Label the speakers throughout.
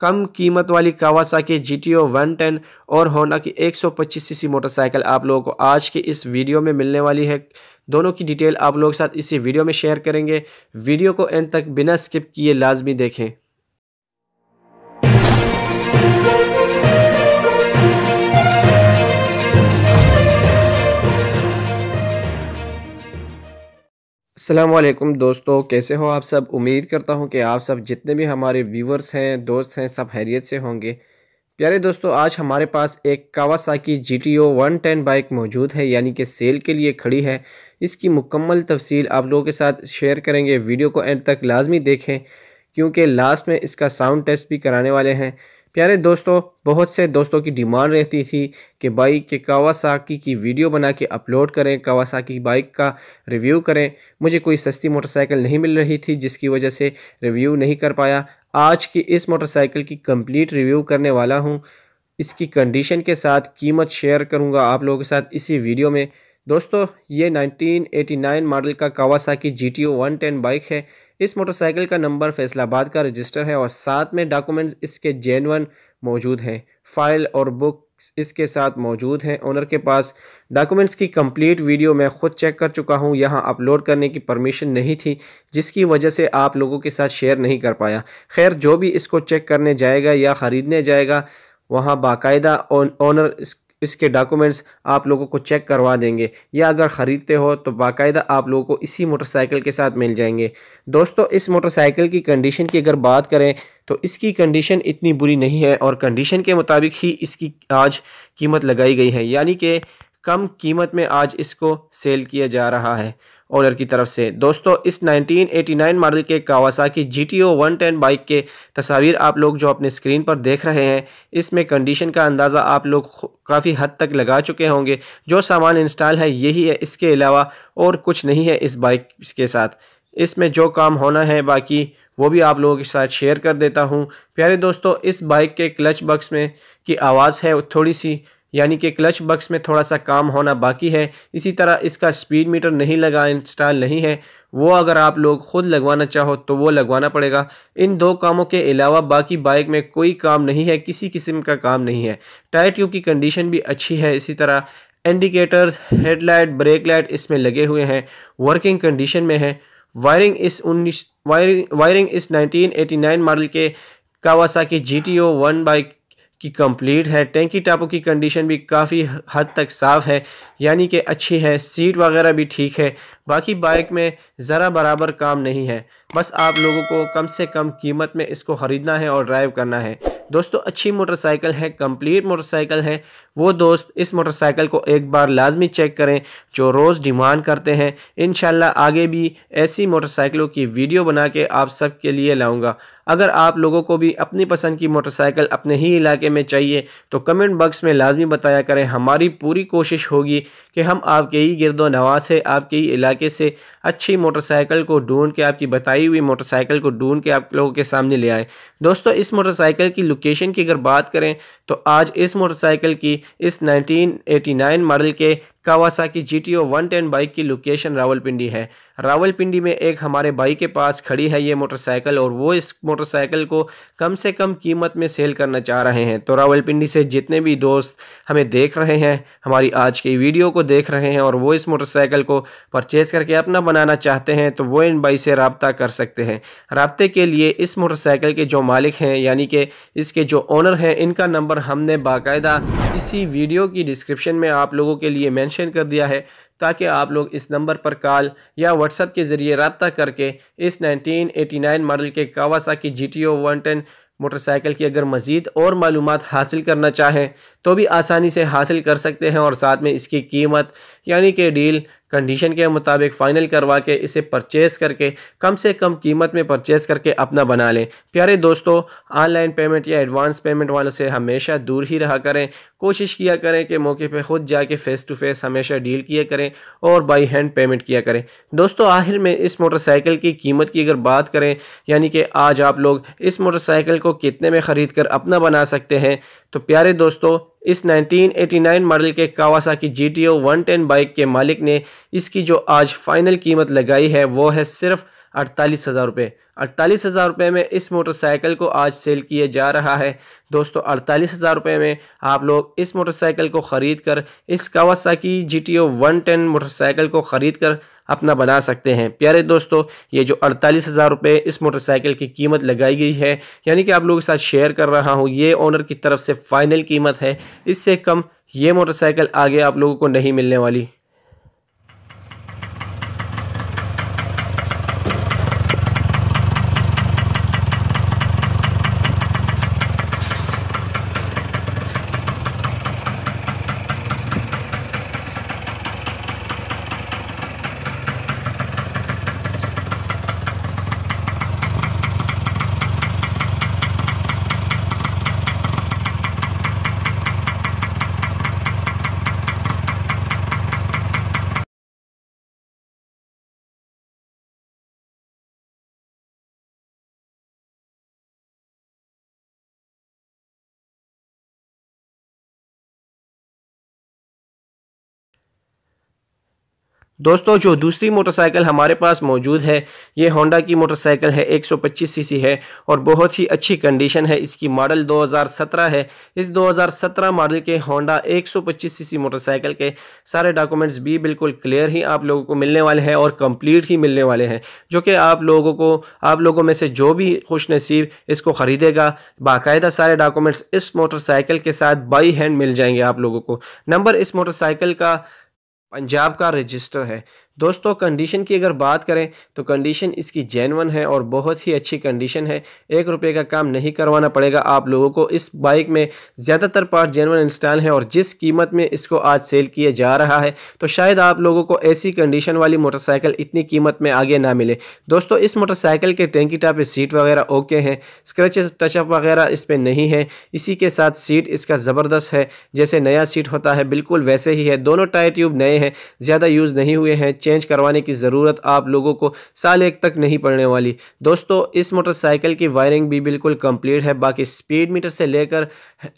Speaker 1: कम कीमत वाली Kawasaki G T O one ten और होना की एक सौ पच्चीस सीसी मोटरसाइकिल आप लोगों को आज के इस वीडियो में मिलने वाली है दोनों की डिटेल आप लोगों के साथ इसी वीडियो में शेयर करेंगे वीडियो को एंड तक बिना स्किप किए लाजमी देखें असलम दोस्तों कैसे हो आप सब उम्मीद करता हूं कि आप सब जितने भी हमारे व्यूवर्स हैं दोस्त हैं सब हैरियत से होंगे प्यारे दोस्तों आज हमारे पास एक Kawasaki G T O one ten bike मौजूद है यानी कि सेल के लिए खड़ी है इसकी मुकम्मल तफसील आप लोगों के साथ शेयर करेंगे वीडियो को एंड तक लाजमी देखें क्योंकि लास्ट में इसका साउंड टेस्ट भी कराने वाले हैं प्यारे दोस्तों बहुत से दोस्तों की डिमांड रहती थी कि बाइक के कावासाकी की वीडियो बना के अपलोड करें कावासाकी बाइक का रिव्यू करें मुझे कोई सस्ती मोटरसाइकिल नहीं मिल रही थी जिसकी वजह से रिव्यू नहीं कर पाया आज की इस मोटरसाइकिल की कंप्लीट रिव्यू करने वाला हूँ इसकी कंडीशन के साथ कीमत शेयर करूँगा आप लोगों के साथ इसी वीडियो में दोस्तों ये 1989 मॉडल का कावासाकी जी टी बाइक है इस मोटरसाइकिल का नंबर फैसलाबाद का रजिस्टर है और साथ में डॉक्यूमेंट्स इसके जेनवन मौजूद हैं फाइल और बुक इसके साथ मौजूद हैं ओनर के पास डॉक्यूमेंट्स की कंप्लीट वीडियो मैं खुद चेक कर चुका हूं यहां अपलोड करने की परमिशन नहीं थी जिसकी वजह से आप लोगों के साथ शेयर नहीं कर पाया खैर जो भी इसको चेक करने जाएगा या ख़रीदने जाएगा वहाँ बाकायदा ओनर इस इसके डॉक्यूमेंट्स आप लोगों को चेक करवा देंगे या अगर ख़रीदते हो तो बाकायदा आप लोगों को इसी मोटरसाइकिल के साथ मिल जाएंगे दोस्तों इस मोटरसाइकिल की कंडीशन की अगर बात करें तो इसकी कंडीशन इतनी बुरी नहीं है और कंडीशन के मुताबिक ही इसकी आज कीमत लगाई गई है यानी कि कम कीमत में आज इसको सेल किया जा रहा है ओनर की तरफ से दोस्तों इस 1989 मॉडल के Kawasaki G T O one ten bike के तस्वीर आप लोग जो अपने स्क्रीन पर देख रहे हैं इसमें कंडीशन का अंदाज़ा आप लोग काफ़ी हद तक लगा चुके होंगे जो सामान इंस्टॉल है यही है इसके अलावा और कुछ नहीं है इस बाइक के साथ इसमें जो काम होना है बाकी वो भी आप लोगों के साथ शेयर कर देता हूँ प्यारे दोस्तों इस बाइक के क्लच बक्स में की आवाज़ है थोड़ी सी यानी कि क्लच बक्स में थोड़ा सा काम होना बाकी है इसी तरह इसका स्पीड मीटर नहीं लगा इंस्टॉल नहीं है वो अगर आप लोग ख़ुद लगवाना चाहो तो वो लगवाना पड़ेगा इन दो कामों के अलावा बाकी बाइक में कोई काम नहीं है किसी किस्म का काम नहीं है टायर ट्यूब की कंडीशन भी अच्छी है इसी तरह इंडिकेटर्स हेडलाइट ब्रेक लाइट इसमें लगे हुए हैं वर्किंग कंडीशन में है वायरिंग इस उन्नीस वायरिंग वायरिंग इस 1989 मॉडल के Kawasaki G T O one bike की कंप्लीट है टैंकी टापू की कंडीशन भी काफ़ी हद तक साफ़ है यानी कि अच्छी है सीट वगैरह भी ठीक है बाकी बाइक में ज़रा बराबर काम नहीं है बस आप लोगों को कम से कम कीमत में इसको ख़रीदना है और ड्राइव करना है दोस्तों अच्छी मोटरसाइकिल है कंप्लीट मोटरसाइकिल है वो दोस्त इस मोटरसाइकिल को एक बार लाजमी चेक करें जो रोज़ डिमांड करते हैं इन आगे भी ऐसी मोटरसाइकिलों की वीडियो बना के आप सबके लिए लाऊंगा अगर आप लोगों को भी अपनी पसंद की मोटरसाइकिल अपने ही इलाके में चाहिए तो कमेंट बॉक्स में लाजमी बताया करें हमारी पूरी कोशिश होगी कि हम आपके ही गिरदो नवा से आपके ही इलाके से अच्छी मोटरसाइकिल को ढूंढ के आपकी बताई आई हुई मोटरसाइकिल को ढूंढ के आप लोगों के सामने ले आए दोस्तों इस मोटरसाइकिल की लोकेशन की अगर बात करें तो आज इस मोटरसाइकिल की इस 1989 मॉडल के Kawasaki G T O one ten bike की लोकेशन रावलपिंडी है रावलपिंडी में एक हमारे भाई के पास खड़ी है ये मोटरसाइकिल और वो इस मोटरसाइकिल को कम से कम कीमत में सेल करना चाह रहे हैं तो रावलपिंडी से जितने भी दोस्त हमें देख रहे हैं हमारी आज की वीडियो को देख रहे हैं और वो इस मोटरसाइकिल को परचेज़ करके अपना बनाना चाहते हैं तो वो इन भाई से रबता कर सकते हैं रबते के लिए इस मोटरसाइकिल के जो मालिक हैं यानी कि इसके जो ऑनर हैं इनका नंबर हमने बाकायदा इसी वीडियो की डिस्क्रिप्शन में आप लोगों के लिए मैंशन मेंशन कर दिया है ताकि आप लोग इस नंबर पर कॉल या व्हाट्सएप के ज़रिए रबता करके इस 1989 मॉडल के Kawasaki G T O one motorcycle की अगर मज़ीद और मालूम हासिल करना चाहें तो भी आसानी से हासिल कर सकते हैं और साथ में इसकी कीमत यानी कि डील कंडीशन के मुताबिक फ़ाइनल करवा के इसे परचेस करके कम से कम कीमत में परचेस करके अपना बना लें प्यारे दोस्तों ऑनलाइन पेमेंट या एडवांस पेमेंट वालों से हमेशा दूर ही रहा करें कोशिश किया करें कि मौके पे खुद जाके फ़ेस टू फेस हमेशा डील किया करें और बाई हैंड पेमेंट किया करें दोस्तों आखिर में इस मोटरसाइकिल की कीमत की अगर बात करें यानी कि आज आप लोग इस मोटरसाइकिल को कितने में ख़रीद कर अपना बना सकते हैं तो प्यारे दोस्तों इस 1989 मॉडल के कावासा की जी टी ओ बाइक के मालिक ने इसकी जो आज फाइनल कीमत लगाई है वो है सिर्फ अड़तालीस हज़ार रुपये अड़तालीस हज़ार रुपये में इस मोटरसाइकिल को आज सेल किया जा रहा है दोस्तों अड़तालीस हज़ार रुपये में आप लोग इस मोटरसाइकिल को ख़रीद कर इस कावासा की जी टी ओ मोटरसाइकिल को ख़रीद कर अपना बना सकते हैं प्यारे दोस्तों ये जो अड़तालीस हज़ार रुपये इस मोटरसाइकिल की कीमत लगाई गई है यानी कि आप लोगों के साथ शेयर कर रहा हूँ ये ओनर की तरफ से फ़ाइनल कीमत है इससे कम ये मोटरसाइकिल आगे आप लोगों को नहीं मिलने वाली दोस्तों जो दूसरी मोटरसाइकिल हमारे पास मौजूद है ये होंडा की मोटरसाइकिल है 125 सीसी है और बहुत ही अच्छी कंडीशन है इसकी मॉडल 2017 है इस 2017 मॉडल के होंडा 125 सीसी मोटरसाइकिल के सारे डॉक्यूमेंट्स भी बिल्कुल क्लियर ही आप लोगों को मिलने वाले हैं और कंप्लीट ही मिलने वाले हैं जो कि आप लोगों को आप लोगों में से जो भी खुश नसीब इसको ख़रीदेगा बाकायदा सारे डॉक्यूमेंट्स इस मोटरसाइकिल के साथ बाई हैंड मिल जाएंगे आप लोगों को नंबर इस मोटरसाइकिल का पंजाब का रजिस्टर है दोस्तों कंडीशन की अगर बात करें तो कंडीशन इसकी जैनवन है और बहुत ही अच्छी कंडीशन है एक रुपये का काम नहीं करवाना पड़ेगा आप लोगों को इस बाइक में ज़्यादातर पार्ट जेनवन इंस्टॉल है और जिस कीमत में इसको आज सेल किया जा रहा है तो शायद आप लोगों को ऐसी कंडीशन वाली मोटरसाइकिल इतनी कीमत में आगे ना मिले दोस्तों इस मोटरसाइकिल के टेंकी टापे सीट वगैरह ओके हैं स्क्रैचेस टचअप वगैरह इस पर नहीं है इसी के साथ सीट इसका ज़बरदस्त है जैसे नया सीट होता है बिल्कुल वैसे ही है दोनों टायर ट्यूब नए हैं ज़्यादा यूज़ नहीं हुए हैं चेंज करवाने की ज़रूरत आप लोगों को साल एक तक नहीं पड़ने वाली दोस्तों इस मोटरसाइकिल की वायरिंग भी बिल्कुल कंप्लीट है बाकी स्पीड मीटर से लेकर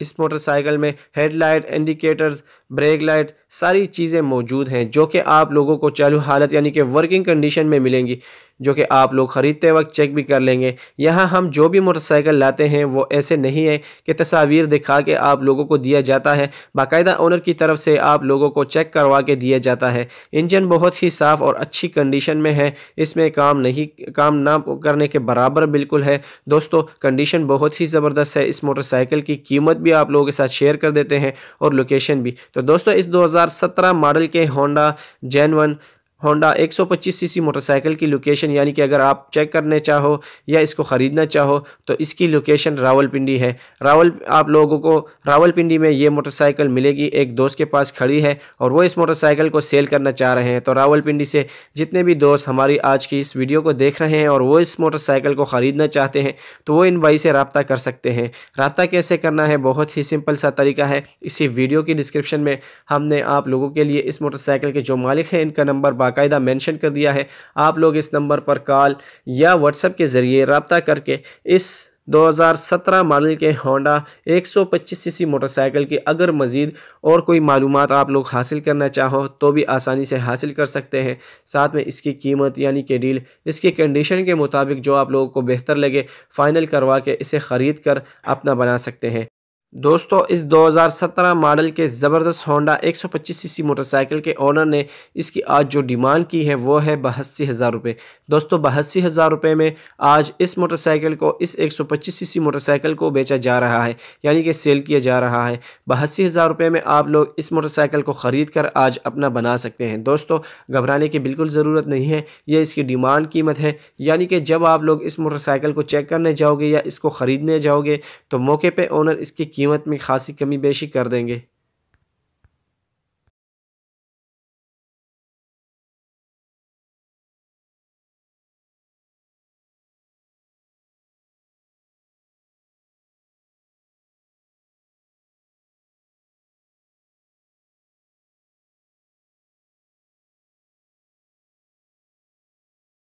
Speaker 1: इस मोटरसाइकिल में हेडलाइट इंडिकेटर्स ब्रेक लाइट सारी चीज़ें मौजूद हैं जो कि आप लोगों को चालू हालत यानी कि वर्किंग कंडीशन में मिलेंगी जो कि आप लोग ख़रीदते वक्त चेक भी कर लेंगे यहाँ हम जो भी मोटरसाइकिल लाते हैं वो ऐसे नहीं है कि तस्वीर दिखा के आप लोगों को दिया जाता है बाकायदा ओनर की तरफ से आप लोगों को चेक करवा के दिया जाता है इंजन बहुत ही साफ़ और अच्छी कंडीशन में है इसमें काम नहीं काम ना करने के बराबर बिल्कुल है दोस्तों कंडीशन बहुत ही ज़बरदस्त है इस मोटरसाइकिल की कीमत भी आप लोगों के साथ शेयर कर देते हैं और लोकेशन भी तो दोस्तों इस दो मॉडल के होंडा जैन वन होंडा 125 सीसी मोटरसाइकिल की लोकेशन यानी कि अगर आप चेक करने चाहो या इसको ख़रीदना चाहो तो इसकी लोकेशन रावलपिंडी है रावल आप लोगों को रावलपिंडी में ये मोटरसाइकिल मिलेगी एक दोस्त के पास खड़ी है और वो इस मोटरसाइकिल को सेल करना चाह रहे हैं तो रावलपिंडी से जितने भी दोस्त हमारी आज की इस वीडियो को देख रहे हैं और वो इस मोटरसाइकिल को ख़रीदना चाहते हैं तो वो इन भाई से रबता कर सकते हैं रबता कैसे करना है बहुत ही सिंपल सा तरीका है इसी वीडियो की डिस्क्रिप्शन में हमने आप लोगों के लिए इस मोटरसाइकिल के जो मालिक हैं इनका नंबर बाकायदा मेंशन कर दिया है आप लोग इस नंबर पर कॉल या व्हाट्सएप के ज़रिए रबता करके इस 2017 मॉडल के होंडा 125 सीसी मोटरसाइकिल की अगर मज़ीद और कोई मालूम आप लोग हासिल करना चाहो तो भी आसानी से हासिल कर सकते हैं साथ में इसकी कीमत यानी कि डील इसकी कंडीशन के मुताबिक जो आप लोगों को बेहतर लगे फ़ाइनल करवा के इसे ख़रीद कर अपना बना सकते हैं दोस्तों इस 2017 मॉडल के ज़बरदस्त होंडा 125 सीसी मोटरसाइकिल के ओनर ने इसकी आज जो डिमांड की है वो है बहस्सी हज़ार रुपये दोस्तों बहस्सी हज़ार रुपये में आज इस मोटरसाइकिल को इस 125 सीसी मोटरसाइकिल को बेचा जा रहा है यानी कि सेल किया जा रहा है बहस्सी हज़ार रुपये में आप लोग इस मोटरसाइकिल को ख़रीद कर आज अपना बना सकते हैं दोस्तों घबराने की बिल्कुल ज़रूरत नहीं है यह इसकी डिमांड कीमत है यानी कि जब आप लोग इस मोटरसाइकिल को चेक करने जाओगे या इसको ख़रीदने जाओगे तो मौके पर ओनर इसकी कीमत में खासी कमी बेशी कर देंगे